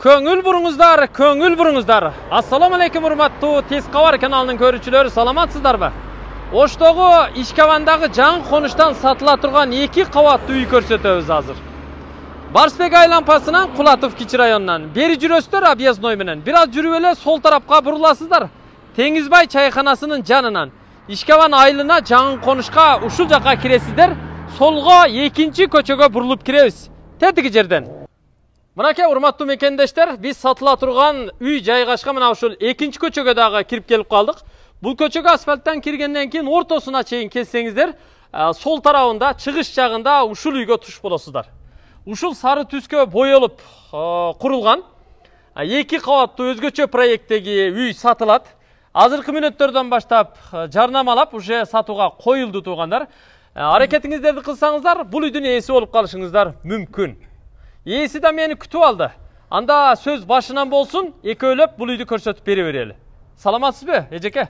көңіл бұрыңыздар көңіл бұрыңыздар ассалому алейкум урматтуу тез кабар каналынын көрүүчүлөрү саламатсыздарбы оштогу ишкавандагы жаңы конуштан сатыла турган эки кабаттуу үй көрсөтөбүз азыр барсбек айлампасынан кулатов кичи районунан бери жүрөсүздөр объездной менен бир аз жүрүп эле сол тарапка буруласыздар теңизбай чайханасынын жанынан ишкаван айылына жаңы конушка ушул жака киресиздер солго экинчи көчөгө бурулуп киребиз тетиги жерден мынакей урматтуу мекендештер биз сатыла турган үй жайгашкан мына ушул экинчи көчөгө дагы кирип келип калдык бул көчөгө асфальттан киргенден кийин ортосуна чейин келсеңиздер сол тарабында чыгыш жагында ушул үйгө туш болосуздар ушул сары түскө боелуп курулган эки кабаттуу өзгөчө проекттеги үй сатылат азыркы мүнөттөрдөн баштап жарнамалап уже сатууга коюлду туугандар аракетиңиздерди кылсаңыздар бул үйдүн ээси болуп калышыңыздар мүмкүн Есі да мені күті алды анда сөз башынан болсын өліп бұл үйді көрсөтүп бере берели саламатсызбы эжеке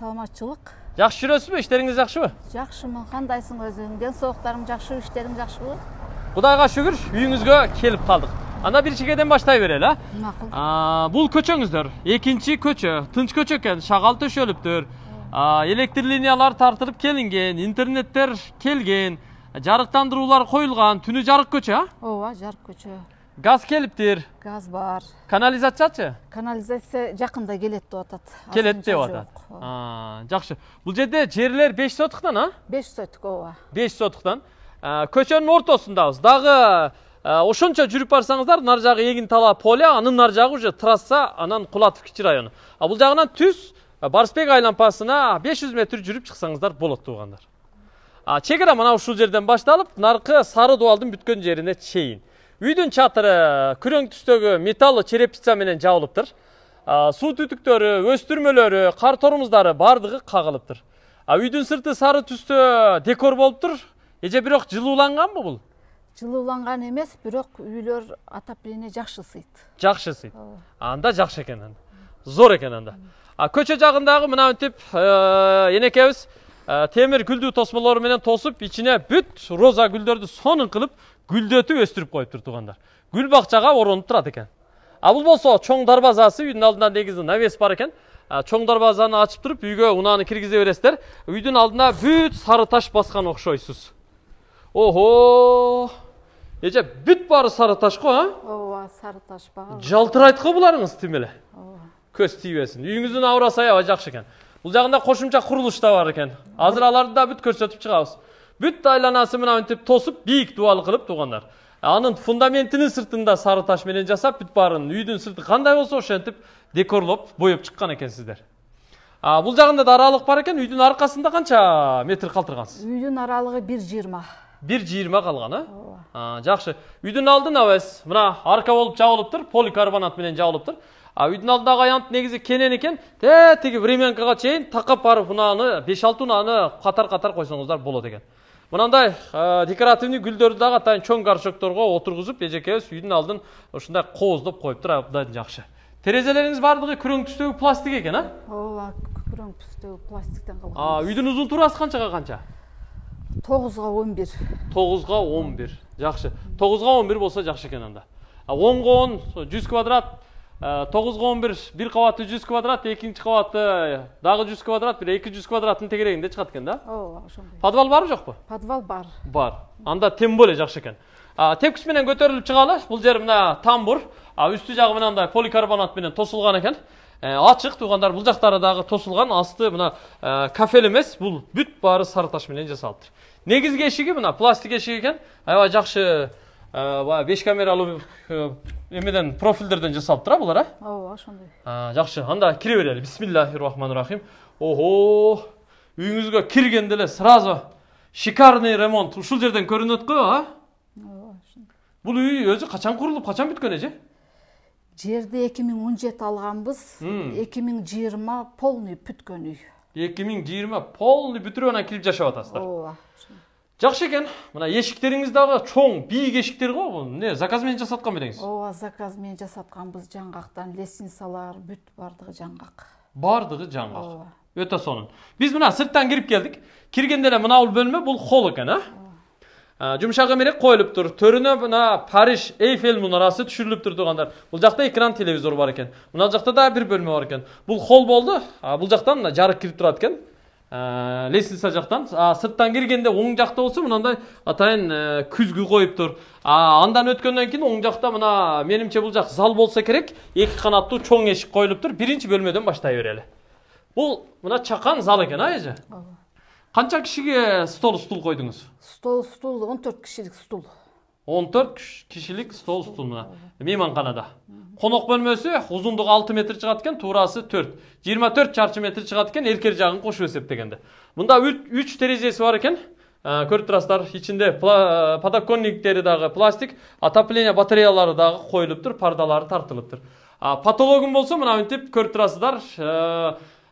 саламатчылык жакшы жақшы иштериңиз жакшыбы жакшымын қандайсың өзүң ден жақшы? жакшыбы иштериң жакшыбы Құдайға шүгүр үйіңізге келіп қалдық. анда бір баштай берели а Бұл бул екінші экинчи көчө тынч көчө экен шагал төшөлүптүр электр линиялар тартылып интернеттер келген жарыктандыруулар коюлган түнү жарык көчө а ооба жарык көчө газ келиптир газ бар канализациячы канализация жакында келет деп атат келет деп атат жакшы бул жерде жерлер беш сотуктан а беш сотук ооба беш сотуктан көчөнүн ортосундабыз дагы ошончо жүрүп барсаңыздар нар жагы эгин талаа поле анын нар жагы уже трасса анан кулатов кичи району а бул жагынан түз барсбек айлампасына беш жүз метр жүрүп чыксаңыздар болот туугандар чекара мына ушул жерден башталып наркы сары дубалдын бүткөн жерине чейин үйдүн чатыры күрөң түстөгү металл черепица менен жабылыптыр суу түтүктөрү өстүрмөлөрү кар тормуздары баардыгы кагылыптыр үйдүн сырты сары түстө декор болуптур эже бирок жылууланганбы бул жылууланган эмес бирок үйлөр үйлер жакшы сыйт жакшы сыйт анда жакшы экен анда зор экен анда көчө жагындагы мына мынтип энекебиз темір гүлдүү тосмолору менен тосуп ичине бүт роза гүлдөрдү сонун кылып гүлдөтүп өстүрүп коюптур туугандар гүл бакчага оронуп турат экен а бул болсо чоң дарбазасы үйдүн алдында негизи навес бар экен чоң дарбазаны ачып туруп үйгө унааны киргизе бересиздер үйдүн алдына бүт сары таш баскан окшойсуз охо эже бүт баары сары таш го а ооба сары таш баары жалтырайт го буларыңыз тим эле көз тийбесин үйүңүздүн аурасы аябай жакшы экен Бұл жағында кошумча курулуш да бар екен. азыр аларды да бүт көрсетіп чыгабыз бүт тайланасы мына мынтип тосып, биік дубал қылып туғандар. анын фундаментінің сыртында сары таш менен жасап бүт баарын үйдүн сырты кандай болсо ошентип декорлоп боеп чыккан экенсиздер бул жагында да аралык бар екен, үйдің арқасында қанша метр қалтырғансыз? Үйдің аралығы 1.20. 1.20 бир жыйырма А, жақсы. Үйдің жакшы үйдүн алдын арқа мына арка болуп жабылыптыр поликарбонат менен жабылыптыр А үйдүн алдындагы аянт негизи кенен екен тәтеге временкаға чейин такап барып унааны беш алты унааны катар катар койсоңуздар болот экен мынандай э, декоративный гүлдөрдү дагы атайын чоң горшокторго отургузуп эжекебиз үйдүн алдын ушундай кооздоп коюптур абдан жакшы терезелериңиз баардыгы күрөң түстөгү пластик экен э ооба күрөң түстөгү пластиктен кылган үйдүн узунтурасы канчага канча тогузга он бир тогузга он бир жакшы тогузга он бир болсо жакшы экен анда онго он жүз квадрат Э, тогузга он бир бир кабаты жүз квадрат экинчи кабаты э, дагы жүз квадрат бир эки жүз квадраттын тегерегинде чыгат экен да ооба ошондой подвал барбы жокпу подвал бар бар анда тем более жакшы экен тепкич менен көтөрүлүп чыгалы бул жер мына тамбур үстү жагы мынандай поликарбонат менен тосылған екен э, ачык туғандар бул жақтары дагы тосылған асты мына кафел эмес бул бүт баары сары таш менен жасалыптыр негизги эшиги мына пластик эшик екен аябай жакшы баягы беш камералуу эмеден профилдерден жасалып тура булар э ооба ошондой жакшы анда кире берели бисмиллахи рахманир рахим ого үйүңүзгө киргенде эле сразу шикарный ремонт ушул жерден көрүнөт го а ооба бул үй өзү качан курулуп качан бүткөн эже жерди эки миң он жети алганбыз эки миң жыйырма полный бүткөн үй эки миң жыйырма полный бүтүрүп анан кирип жашап атасыздар ооба жақсы екен мына дагы чоң биік эшиктер ғой бұл не заказмен жасатқан ба едіңіз ооба заказмен жасатқанбыз жаңғақтан лестницалар бүт бардығы жаңғақ бардығы жаңғақ ооба өте сонун биз мына сырттан кирип келдик киргенде эле мына бул бөлмө бул холл экен а жумшак эмерек коюлуптур төрүнө мына париж эйфель мунарасы түшүрүлүптүр тұр туугандар бул жакта экран телевизор бар экен мына жакта дагы бир бөлмө бар экен бул холл болду а бул жактан мына жарык кирип турат экен Э, лестница жактан сырттан келгенде оң жақта болсо мынандай атайын э, күзгү коюптур андан өткөндөн кийин оң жакта мына менимче бул жак зал болсо керек эки канаттуу чоң эшик коюлуптур биринчи бөлмөдөн баштай берели бул мына чакан зал экен а эже ооба канча кишиге стол стул койдуңуз стол стул он төрт кишилик стул 14 кишилик стол мына мейманканада конок бөлмөсү узундугу 6 метр чыгат экен туурасы 4 24 чарчы метр чыгат экен эркер жагын кошуп эсептегенде мында 3 терезеси бар экен көрүп турасыздар ичинде подоконниктери дагы пластик отопление батареялары дагы коюлуптур пардалары тартылыптыр потологун болсо мына мынтип көрүп турасыздар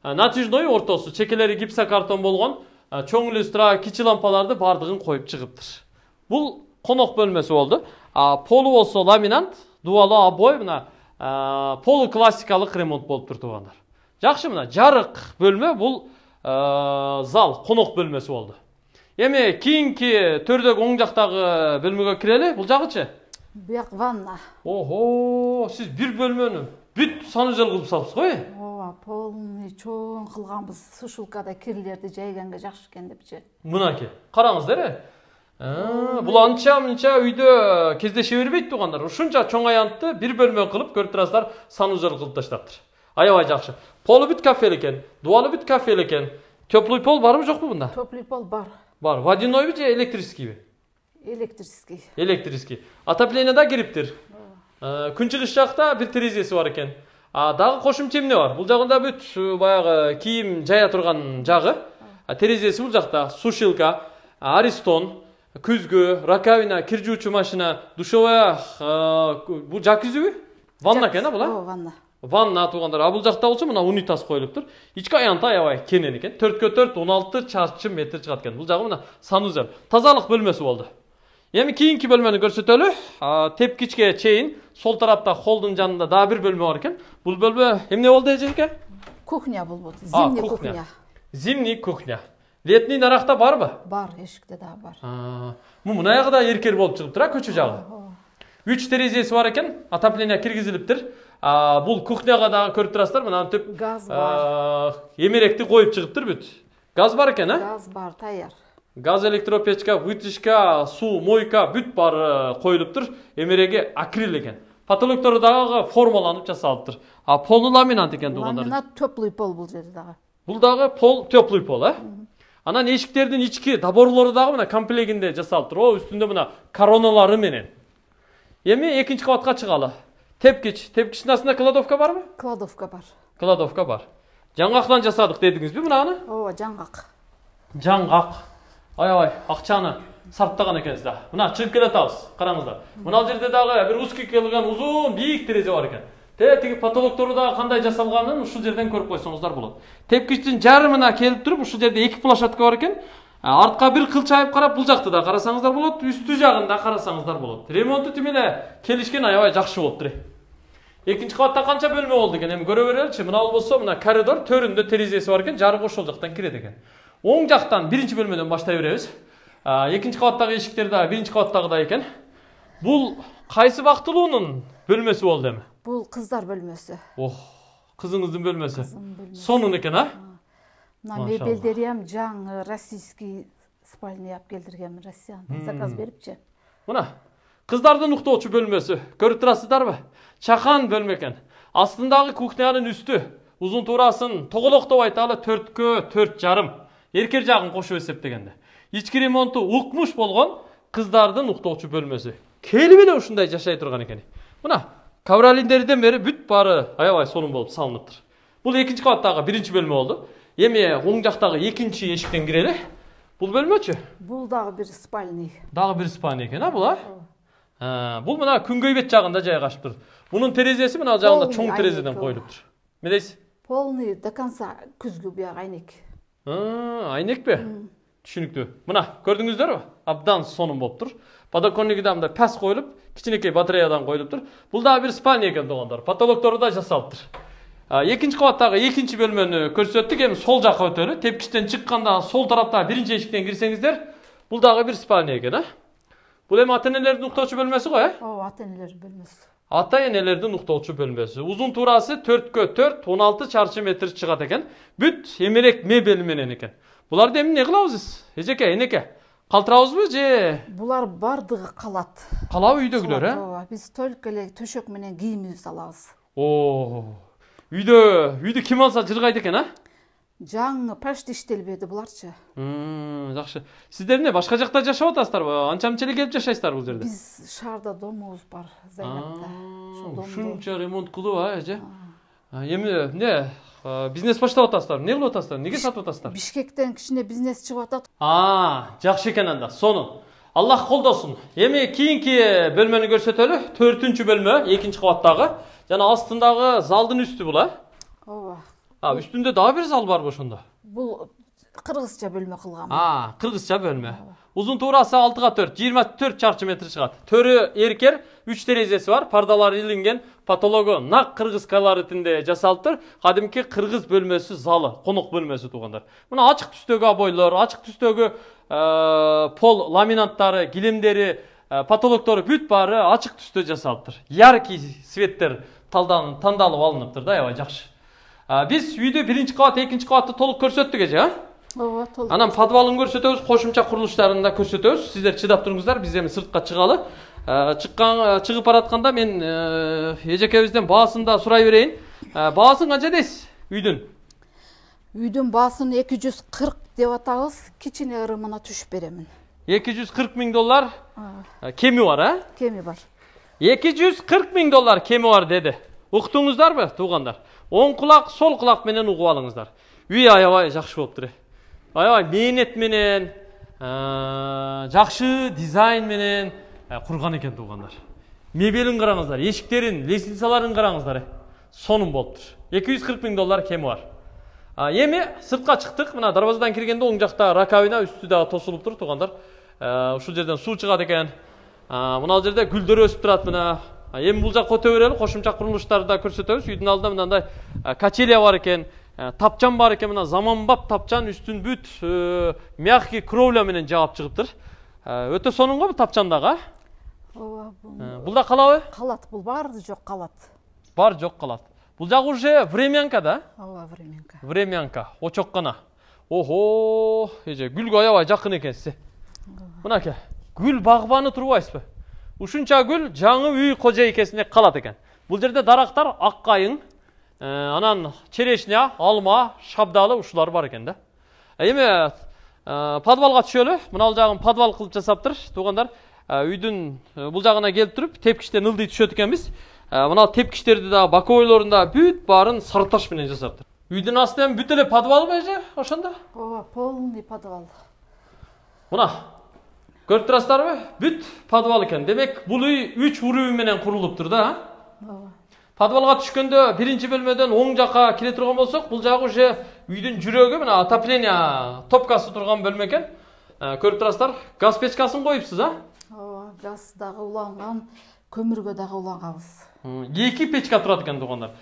натяжной ортосу чекелери гипсокартон болгон чоң люстра кичи лампаларды баардыгын коюп чыгыптыр бул қонақ бөлмесі болды а полы болса ламинант дуалы обой мына полу классикалық ремонт болып тұр туғандар жақсы мына жарық бөлме бұл ә, зал қонақ бөлмесі болды эми кийинки төрдөгү оң жактагы бөлмөгө кирели бул жагы чы бу ванна охо сиз бир бөлмөнү бүт санузел кылып салыпсыз го э ооба полный чоң кылганбыз сушилкада кирлерди жайганга жакшы экен депчи мынакей караңыздар э бул анча мынча үйдө кездеше бербейт туугандар ушунча чоң аянтты бир бөлмө кылып көрүп турасыздар санузел кылып таштаптыр аябай жакшы полу бүт кафель экен дубалы бүт кафель экен теплый пол барбы жокпу бунда теплый пол бар бар водянойбу же электрическийби электрический электрический отопление да кириптир күн чыгыш жакта бир терезеси бар экен а дагы кошумча эмне бар бул жагында бүт баягы кийим жая турган жагы терезеси бул жакта сушилка аристон күзгү раковина кир жуучу машина душевая бул жакүзүбү ванна экен а бул ооба ванна ванна туугандар а бул жакта болчу мына унитаз коюлуптур ички аянты аябай кенен экен төрткө төрт он алты чарчы метр чыгат экен бул жагы мына санузел тазалык бөлмөсү болду эми кийинки бөлмөнү көрсөтөлү тепкичке чейин сол тарапта холлдун жанында дагы бир бөлмө бар экен бул бөлмө эмне болду эжеке кухня болбот зимний кухня зимний кухня летний нарақта барбы бар эшикте да бар мына жагы да еркер болуп шығып тур а көчө жагы үч терезеси бар экен отопление киргизилиптир бул кухняга дагы көрүп турасыздар мына антип газ бар эмеректи коюп чыгыптыр бүт газ бар экен а газ бар таяр газ электропечка вытяжка суу мойка бүт баары коюлуптур эмереги акрил экен потолоктору дагы формаланып жасалыптыр а полу ламинат экен туугандар ламинат теплый пол бул жерде дагы бул дагы пол теплый пол э анан эшиктердин ички доборлору дагы мына комплегинде жасалыптыр тур үстүндө мына короналары менен эми экинчи кабатка чыгалы тепкич тепкичтин астында кладовка барбы кладовка бар кладовка бар жаңгактан жасадык дедиңизби мынаны ооба жаңгак жаңгак аябай акчаны сарптаган экенсиз да мына чыгып келатабыз караңыздар мына жерде дагы бир узкий келген узун бийик терезе бар экен е тиги потолоктору дагы кандай жасалганын ушул жерден көрүп койсоңуздар болот тепкичтин жарымына келип туруп ушул жерде эки площадка бар экен ә, артка бир кылчайып карап бул жакты да карасаңыздар болот үстү жагын да карасаңыздар болот ремонту тим эле келишкен аябай жакшы болуптур экинчи кабатта канча бөлмө болду экен эми көрө береличи мына бул болсо мына коридор төрүндө терезеси бар экен жарык ошол жактан кирет экен оң жактан биринчи бөлмөдөн баштай беребиз ә, экинчи кабаттагы эшиктер дагы биринчи кабаттагыдай экен бул кайсы бактылуунун бөлмөсү болду эми бұл қыздар бөлмесі ох қызыңыздың бөлмесі соның екен а мына мебельдер жаңы российский спальня алып келтіргенмін россиядан заказ беріпші мына қыздардың ұқтаушы бөлмесі көріп тұрасыздар ба чахан бөлме екен астындағы кухняның үсті ұзын турасын деп айталы төртке төрт жарым еркер жағын қосып есептегенде ішкі ремонты укмуш болған қыздардың ұқтаушы бөлмесі келіп эле ушундай жашай турган екен мына Kavralinderiden бері бүт bari аябай сонун болып салыныптыр бұл екінші қабаттағы биринчи бөлме болды эми оң жактагы экинчи эшиктен кирели бул бөлмөчү бул дагы бир спальный дагы бир спальный экен а бул а бул мына күнгөйбет жагында жайгашыптыр мунун терезеси мына жагында чоң терезеден коюлуптур эмне дейсиз полный до конца күзгү буягы айнек айнекпи мына mana ko'rdingizlarmi абдан so'nim bo'lib tur подоконнигидан мындай past коюлуп кичинекей батареядан коюлуп тур бул дагы бир спальня экен туугандар потолоктору да жасалыптыр экинчи кабаттагы экинчи бөлмөнү көрсөттүк эми сол жака өтөлү тепкичтен чыкканда сол тараптагы биринчи эшиктен кирсеңиздер бул дагы бир спальня экен э бул эми ата энелердин уктоочу бөлмөсү го э ооба ата энелердин бөлмөсү ата энелердин уктоочу бөлмөсү узун туурасы төрткө төрт он алты чарчы метр чыгат экен бүт эмерек мебели менен экен буларды эми эмне кылабыз ежеке эжеке энеке калтырабызбы же бұлар бардығы қалат. калабы үйдөгүлөр э ооба ә? биз только эле төшөк менен кийимибизди алабыз о үйдө үйдү ким алса жыргайт экен ә? а жаңы почти иштелбеди буларчы жакшы сиздер эмне башка жакта жашап атасыздарбы анча мынча эле келип жашайсыздар бул жерде биз шаарда домубуз бар заятта ушунча ремонт кылып а эже эми эмне Э, бизнес баштап атасыздар эмне кылып атасыздар эмнеге сатып атасыздар бишкектен кичине бизнес чыгып атат а жакшы экен анда сонун аллах колдосун эми кийинки бөлмөнү көрсөтөлү төртүнчү бөлмө экинчи кабаттагы жана астындагы залдын үстү бул э ооба а үстүндө дагы бир зал барбы ошондо бул кыргызча бөлмө кылганмын а қырғызша бөлме бөлмө турасы алтыга төрт жыйырма төрт шаршы метр шығады төрі еркер үч терезесі бар пардалары илинген потологу нак кыргыз колоры тинде жасалыптыр кадимки қырғыз бөлмесі залы конок бөлмесі туғандар мына ачык түстөгү обойлор ачык түстөгү пол ламинанттары килемдери потологдору бүт ашық ачык түстө жасалыптыр яркий светтер талданып тандалып алыныптыр да аябай жакшы биз үйдү биринчи кабат экинчи кабатты толук көрсөттүк эже а ооба толук анан подвалын көрсөтөбүз кошумча курулуштарын да көрсөтөбүз сиздер чыдап туруңуздар биз эми сыртка чыгалы чыккан чыгып баратканда мен эжекебизден баасын да сурай берейин баасы канча дейсиз үйдүн үйдүн баасын эки жүз кырк деп атабыз кичине ырымына түшүп беремин эки жүз кырк миң доллар кеми бар а кеми бар эки жүз кырк миң доллар кеми бар деди уктуңуздарбы туугандар оң кулак сол кулак менен угуп алыңыздар үй аябай жакшы болуптур э аябай мээнет менен э, жакшы дизайн менен курган э, экен туугандар мебелин караңыздар эшиктерин лестницаларын караңыздар э сонун болуптур эки жүз кырк миң доллар кеми бар эми сыртка чыктык мына дарбазадан киргенде оң жакта раковина үстү дагы тосулуп тур туугандар ушул жерден суу чыгат экен мына жерде гүлдөр өсүп турат мына эми бул жакка өтө берели кошумча курулуштарды да көрсөтөбүз үйдүн алдында мынандай э, качеля бар экен тапчан бар экен мына заманбап тапчан үстүн бүт мягкий кровля менен жаап чыгыптыр өтө сонун го бул тапчан дагы ооба бул да калабы калат бул баары жок калат бар жок калат бул жагы уже времянка да ооба времянка времянка очок гана охо эже гүлгө аябай жакын экенсиз мынакей гүл багбаны турбайсызбы ушунча гүл жаңы үй кожойкесине калат экен бул жерде дарактар ак кайың анан черешня, алма, шабдалы ушулар бар экен да. Эми подвалга түшөлү, мына жагын подвал кылып жасаптыр, туугандар. Үйдүн бул жагына келип туруп, тепкичтен ылдый түшөт экенбиз. Мына тепкичтерди дагы боковойлорун дагы бүт баарын сарташ менен жасаптыр. Үйдүн асты эми бүт эле подвалбы эже ошондо? Ооба, полный подвал. Мына көрүп турасыздарбы? Бүт подвал экен. Демек, бул үй үч уровень менен курулуптур да, подвалға түшкенде биринчи бөлмөдөн оң жака кире турган болсок бул жагы уже үйдүн жүрөгү мына отопление топкасы турган бөлмө экен ә, көрүп турасыздар газ печкасын коюпсуз а ооба газ дагы уланган көмүргө дагы улаганбыз эки печка турат экен туугандар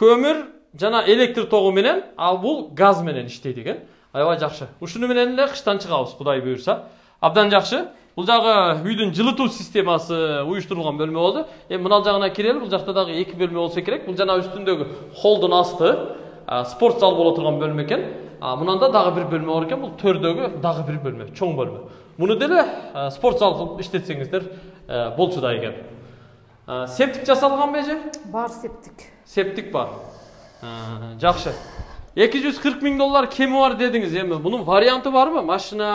көмүр жана электр тогу менен ал бул газ менен иштейт экен аябай жакшы ушуну менен эле кыштан чыгабыз кудай буюрса абдан жақсы бұл жағы э, үйдің жылыту системасы ұйыстырылған э, бөлме болды енді мына жағына кирели бұл жақта дағы екі бөлме болса керек бұл жаңа үстіндегі холдың асты э, спорт зал бола тұрған бөлме екен ә, мынанда дағы бір бөлме бар екен бұл төрдегі дағы бір бөлме чоң бөлме мұны деле спорт зал қылып іштетсеңіздер ә, болчуда екен септик жасалған ба же бар септик септик бар ә, жақсы 240 жүз қырық мың доллар кемі бар дедіңіз енді бұның варианты бар ма машина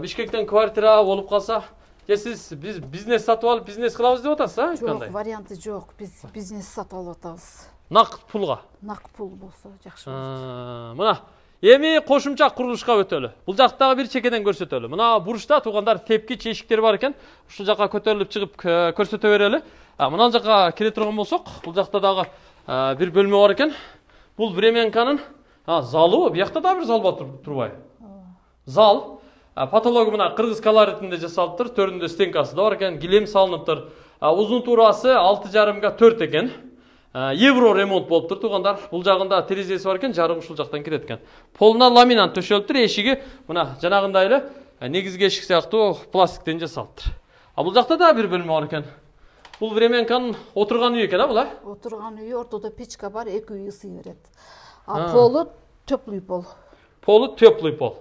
бишкектен квартира болып қалса же біз бизнес сатып алып бизнес кылабыз деп атасыз а жок варианты жоқ біз бизнес сатып алып атабыз накыт пулга накыт пул болсо жакшы болот мына эми кошумча курулушка өтөлү бұл жақтағы бір чекеден көрсөтөлү мына бурчта туғандар тепкич эшиктер бар екен ушул жаққа көтеріліп шығып көрсөтө берели мына жаққа кире турган болсақ бұл жақта дагы бір бөлме бар екен бұл временканың залы бұл жақта дагы бир зал бар тұрбай зал Патология мына қырғыз колоритінде жасалып тұр төрінде стенкасы да бар екен гилем салынып тұр турасы алты жарымға төрт екен евро ремонт болып тұр туғандар бұл жағында терезесі бар екен жарық ұшыл жақтан кіреді екен полына ламинант төшеліп тұр есігі мына жаңағындай эле негізгі эшик сияқты пластиктен жасалып тұр а бұл жақта да бір бөлме бар екен бұл временканың отырған үйі екен а бұл а отырған үйі ортада печка бар екі үй ысый береді а полы теплый пол полы теплый пол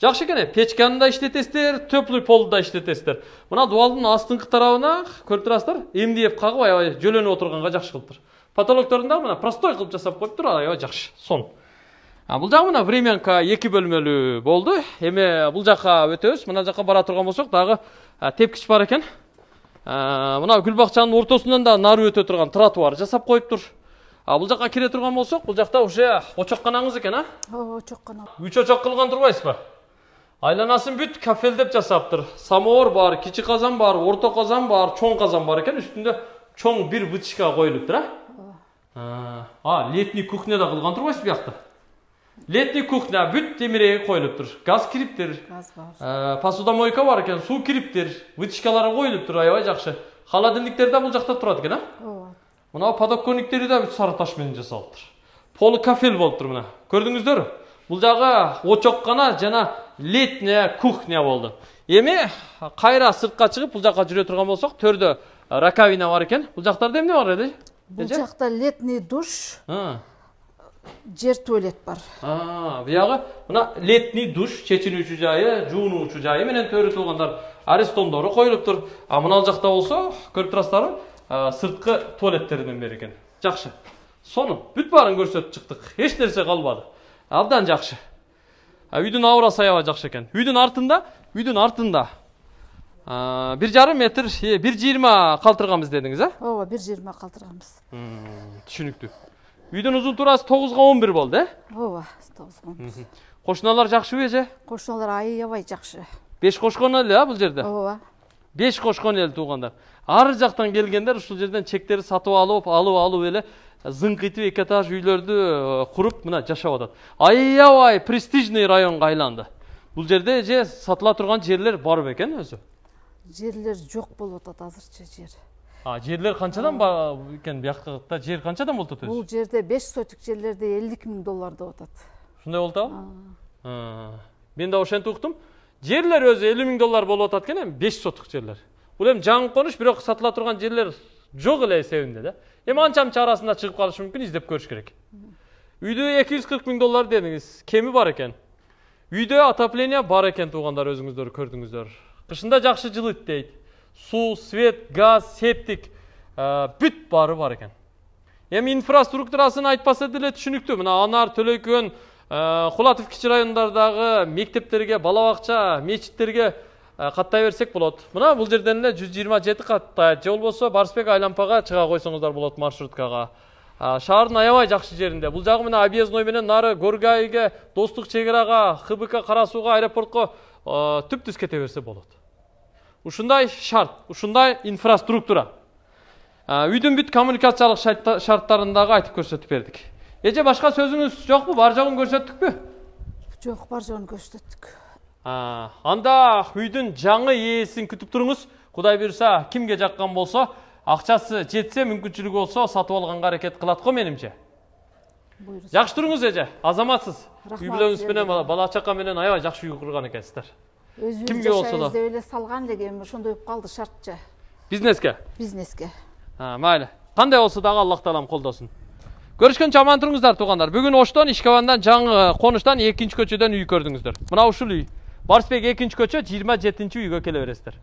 жақсы екен печканы да иштетесіздер теплый полды да иштетесіздер мына дуалдың астыңғы тарабына көріп тұрасыздар мдф қағып аябай жөленіп отырғанға жақсы қылып тұр потолокторун дагы мына простой қылып жасап қойып коюптур аябай жакшы сон бул жагы мына времянка эки бөлмөлүү болду эми бул жака өтөбүз мына жаққа бара турган болсок дагы тепкич бар екен мына гүл бакчанын ортосунан дагы нары өтө турган тротуар жасап коюптур бул жака кире турган болсок бул жакта уже очокканаңыз экен а ооба очоккана үч очок кылган турбайсызбы айланасын бүт кафелдеп жасаптыр самовар бар кичи казан бар орто казан бар чоң казан бар экен үстүндө чоң бир выточка коюлуптур а а летний кухня да кылган турбайсызбы биякта летний кухня бүт темиреги коюлуптур газ кириптир газ бар посудомойка бар экен суу кириптир выточкалары коюлуптур аябай жакшы холодильниктер да бул жакта турат экен а ооба мына подоконниктери да бүт сары таш менен жасалыптыр кафель болуптур мына көрдүңүздөр бул жагы очок гана жана летняя кухня болды эми кайра сыртка чыгып бул жака жүрө турган болсок төрдө раковина бар экен бул жактарда эмне бар эле бул жакта летний душ жер туалет бар буягы мына летний душ чечинүүчү жайы жуунуучу жайы менен төрөтүлгөндөр арестондору коюлуптур а мына ал жакта болсо көрүп турасыздарбы сырткы туалеттерден бери экен жакшы сонун бүт баарын көрсөтүп чыктык эч нерсе калбады абдан жакшы үйдүн аурасы аябай жакшы экен үйдүн артында үйдүн артында бир жарым метр бир жыйырма калтырганбыз дедиңиз э ооба бир жыйырма калтырганбыз түшүнүктүү үйдүн узунтурасы тогузга он бир болду э ооба тогузга он бир кошуналар жакшыбы эже кошуналар аябай жакшы беш кошкон эле а бул жерде ооба беш кошкон эл туугандар ар жактан келгендер ушул жерден чектерди сатып алып алып алып эле зыңқитып екі этаж үйлерді құрып э, мына жашап атат аябай престижный районға айланды бұл жерде же сатыла тұрған жерлер бар екен өзі жерлер жоқ болып атат азырча жер а жерлер қаншадан бар екен бияқта жер қаншадан болып атат бұл жерде беш сотик жерлерде элдик миң доллар деп атат ушундай болуп атабы мен да ошентип уктум жерлер өзі элүү миң доллар болуп атат экен эми беш сотук жерлер бул эми жаңы конуш бирок сатыла турган жерлер жок эле эсебинде да эми мынча арасында чыгып калышы мүмкүн издеп көрүш керек үйдө эки жүз кырк миң доллар дедиңиз кеми бар экен үйдө отопление бар экен туугандар өзүңүздөр көрдүңүздөр кышында жакшы жылыйт дейт суу свет газ септик бүт баары бар экен эми инфраструктурасын айтпаса деле түшүнүктүү мына анар төлөйкөн кулатов кичи райондордагы мектептерге бала бакча мечиттерге Э, қаттай берсек болады мына бұл жерден эле жүз жыйырма жети каттайт же болбосо барысбек айлампага чыга койсоңуздар болот маршруткага э, шаардын аябай жакшы жеринде бул жагы мына объездной менен нары горгайге достук чек арага хбк кара сууга аэропортко э, түз кете берсе болот ушундай шарт ушундай инфраструктура үйдүн бүт коммуникациялык шарттарын дагы айтып көрсөтүп бердик эже башка сөзүңүз жокпу бар жогун көрсөттүкпү жок бар жогун көрсөттүк анда үйдің жаңы иесін күтіп тұрыңыз құдай берса кімге жаққан болса ақшасы жетсе мүмкіншілік болса сатып алғанға әрекет қылады ғой менімше жақсы тұрыңыз әже, азаматсыз үй бінен бала чака менен аябай жакшы үй құрған экенсиздер кимге болсо да деп эле салган элек эми ошондой болуп калды шартчы бизнеске бизнеске майли кандай болсо дагы аллах таалам колдосун көрүшкөнчө аман туруңуздар туугандар оштон жаңы конуштан экинчи көчөдөн үй көрдүңүздөр мына үй Барсбек экинчи көчө жыйырма жетинчи үйгө келе бересиздер